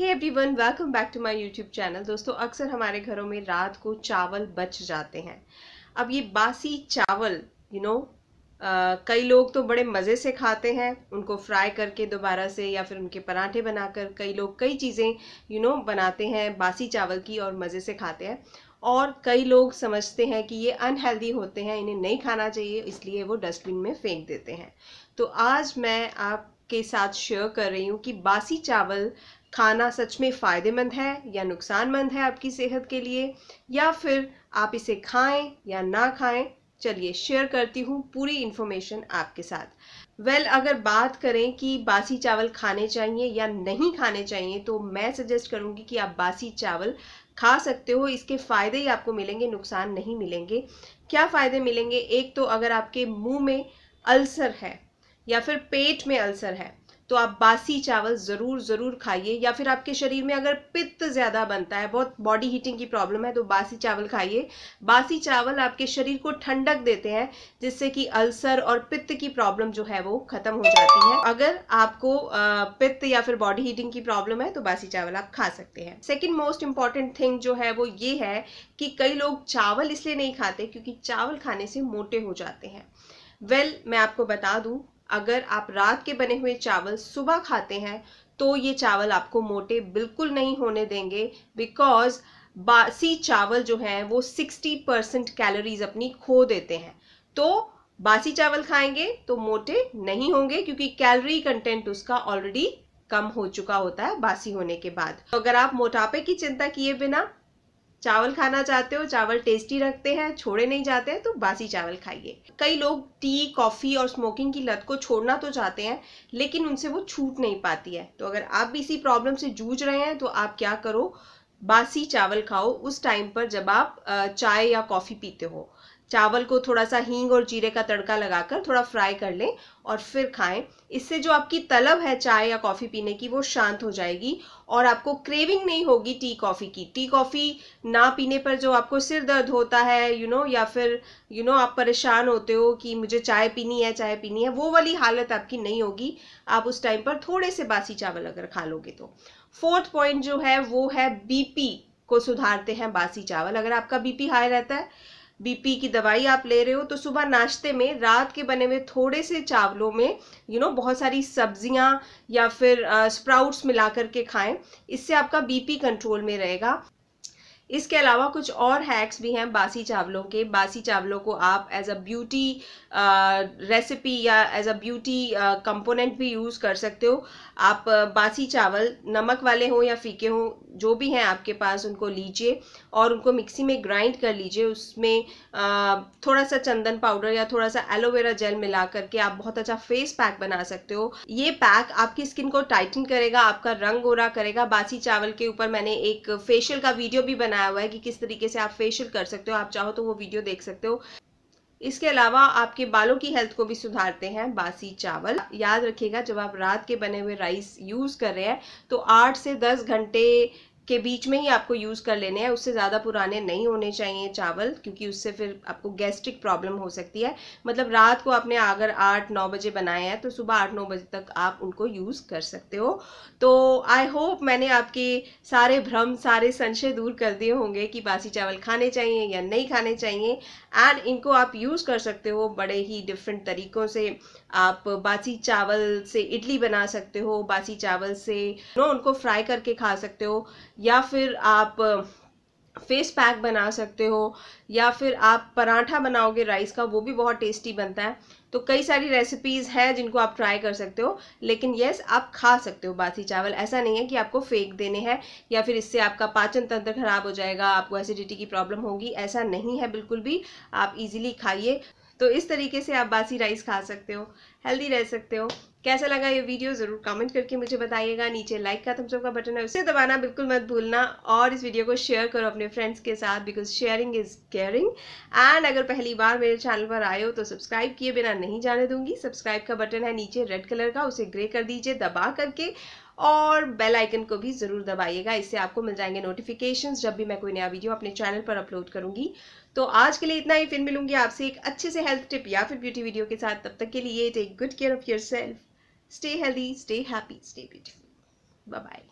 Hey everyone welcome back to my YouTube channel दोस्तों अक्सर हमारे घरों में रात को चावल बच जाते हैं अब ये बासी चावल यू you नो know, कई लोग तो बड़े मज़े से खाते हैं उनको फ्राई करके दोबारा से या फिर उनके पराठे बनाकर कई लोग कई चीज़ें यू नो बनाते हैं बासी चावल की और मज़े से खाते हैं और कई लोग समझते हैं कि ये अनहेल्दी होते हैं इन्हें नहीं खाना चाहिए इसलिए वो डस्टबिन में फेंक देते हैं तो आज मैं आप के साथ शेयर कर रही हूँ कि बासी चावल खाना सच में फ़ायदेमंद है या नुकसानमंद है आपकी सेहत के लिए या फिर आप इसे खाएं या ना खाएं चलिए शेयर करती हूँ पूरी इन्फॉर्मेशन आपके साथ वेल well, अगर बात करें कि बासी चावल खाने चाहिए या नहीं खाने चाहिए तो मैं सजेस्ट करूँगी कि आप बासी चावल खा सकते हो इसके फ़ायदे ही आपको मिलेंगे नुकसान नहीं मिलेंगे क्या फ़ायदे मिलेंगे एक तो अगर आपके मुंह में अल्सर है या फिर पेट में अल्सर है तो आप बासी चावल ज़रूर ज़रूर खाइए या फिर आपके शरीर में अगर पित्त ज़्यादा बनता है बहुत बॉडी हीटिंग की प्रॉब्लम है तो बासी चावल खाइए बासी चावल आपके शरीर को ठंडक देते हैं जिससे कि अल्सर और पित्त की प्रॉब्लम जो है वो ख़त्म हो जाती है अगर आपको पित्त या फिर बॉडी हीटिंग की प्रॉब्लम है तो बासी चावल आप खा सकते हैं सेकेंड मोस्ट इम्पॉर्टेंट थिंग जो है वो ये है कि कई लोग चावल इसलिए नहीं खाते क्योंकि चावल खाने से मोटे हो जाते हैं वेल well, मैं आपको बता दूं अगर आप रात के बने हुए चावल सुबह खाते हैं तो ये चावल आपको मोटे बिल्कुल नहीं होने देंगे बिकॉज बासी चावल जो हैं वो 60 परसेंट कैलोरीज अपनी खो देते हैं तो बासी चावल खाएंगे तो मोटे नहीं होंगे क्योंकि कैलोरी कंटेंट उसका ऑलरेडी कम हो चुका होता है बासी होने के बाद तो अगर आप मोटापे की चिंता किए बिना चावल खाना चाहते हो चावल टेस्टी रखते हैं छोड़े नहीं जाते हैं तो बासी चावल खाइए कई लोग टी कॉफ़ी और स्मोकिंग की लत को छोड़ना तो चाहते हैं लेकिन उनसे वो छूट नहीं पाती है तो अगर आप भी इसी प्रॉब्लम से जूझ रहे हैं तो आप क्या करो बासी चावल खाओ उस टाइम पर जब आप चाय या कॉफ़ी पीते हो चावल को थोड़ा सा हींग और जीरे का तड़का लगाकर थोड़ा फ्राई कर लें और फिर खाएं इससे जो आपकी तलब है चाय या कॉफ़ी पीने की वो शांत हो जाएगी और आपको क्रेविंग नहीं होगी टी कॉफ़ी की टी कॉफ़ी ना पीने पर जो आपको सिर दर्द होता है यू you नो know, या फिर यू you नो know, आप परेशान होते हो कि मुझे चाय पीनी है चाय पीनी है वो वाली हालत आपकी नहीं होगी आप उस टाइम पर थोड़े से बासी चावल अगर खा लोगे तो फोर्थ पॉइंट जो है वो है बी को सुधारते हैं बासी चावल अगर आपका बी हाई रहता है बीपी की दवाई आप ले रहे हो तो सुबह नाश्ते में रात के बने हुए थोड़े से चावलों में यू you नो know, बहुत सारी सब्जियां या फिर स्प्राउट्स मिला करके खाएं इससे आपका बीपी कंट्रोल में रहेगा इसके अलावा कुछ और हैक्स भी हैं बासी चावलों के बासी चावलों को आप एज अ ब्यूटी रेसिपी या एज अ ब्यूटी कंपोनेंट भी यूज़ कर सकते हो आप बासी चावल नमक वाले हों या फीके हों जो भी हैं आपके पास उनको लीजिए और उनको मिक्सी में ग्राइंड कर लीजिए उसमें आ, थोड़ा सा चंदन पाउडर या थोड़ा सा एलोवेरा जेल मिला करके आप बहुत अच्छा फेस पैक बना सकते हो ये पैक आपकी स्किन को टाइटन करेगा आपका रंग गोरा करेगा बासी चावल के ऊपर मैंने एक फेशियल का वीडियो भी बना बनाया हुआ है कि किस तरीके से आप फेशियल कर सकते हो आप चाहो तो वो वीडियो देख सकते हो इसके अलावा आपके बालों की हेल्थ को भी सुधारते हैं बासी चावल याद रखिएगा जब आप रात के बने हुए राइस यूज़ कर रहे हैं तो आठ से दस घंटे के बीच में ही आपको यूज़ कर लेने हैं उससे ज़्यादा पुराने नहीं होने चाहिए चावल क्योंकि उससे फिर आपको गैस्ट्रिक प्रॉब्लम हो सकती है मतलब रात को आपने अगर आठ नौ बजे बनाए हैं तो सुबह आठ नौ बजे तक आप उनको यूज़ कर सकते हो तो आई होप मैंने आपके सारे भ्रम सारे संशय दूर कर दिए होंगे कि बासी चावल खाने चाहिए या नहीं खाने चाहिए एंड इनको आप यूज़ कर सकते हो बड़े ही डिफरेंट तरीक़ों से आप बासी चावल से इडली बना सकते हो बासी चावल से नो उनको फ्राई करके खा सकते हो या फिर आप फेस पैक बना सकते हो या फिर आप पराठा बनाओगे राइस का वो भी बहुत टेस्टी बनता है तो कई सारी रेसिपीज़ हैं जिनको आप ट्राई कर सकते हो लेकिन यस आप खा सकते हो बासी चावल ऐसा नहीं है कि आपको फेंक देने हैं या फिर इससे आपका पाचन तंत्र खराब हो जाएगा आपको एसिडिटी की प्रॉब्लम होगी ऐसा नहीं है बिल्कुल भी आप इजीली खाइए तो इस तरीके से आप बासी राइस खा सकते हो हेल्दी रह सकते हो कैसा लगा ये वीडियो ज़रूर कमेंट करके मुझे बताइएगा नीचे लाइक का थम्सअप का बटन है उसे दबाना बिल्कुल मत भूलना और इस वीडियो को शेयर करो अपने फ्रेंड्स के साथ because sharing is caring and अगर पहली बार मेरे चैनल पर आए हो तो सब्सक्राइब किए बिना नहीं जाने दूंगी सब्सक्राइब का बटन है नीचे रेड कलर का उसे ग्रे कर दीजिए दबा करके और बेल आइकन को भी ज़रूर दबाइएगा इससे आपको मिल जाएंगे नोटिफिकेशंस जब भी मैं कोई नया वीडियो अपने चैनल पर अपलोड करूंगी तो आज के लिए इतना ही फिर मिलूंगी आपसे एक अच्छे से हेल्थ टिप या फिर ब्यूटी वीडियो के साथ तब तक के लिए take good care of yourself Stay healthy, stay happy, stay beautiful. Bye bye.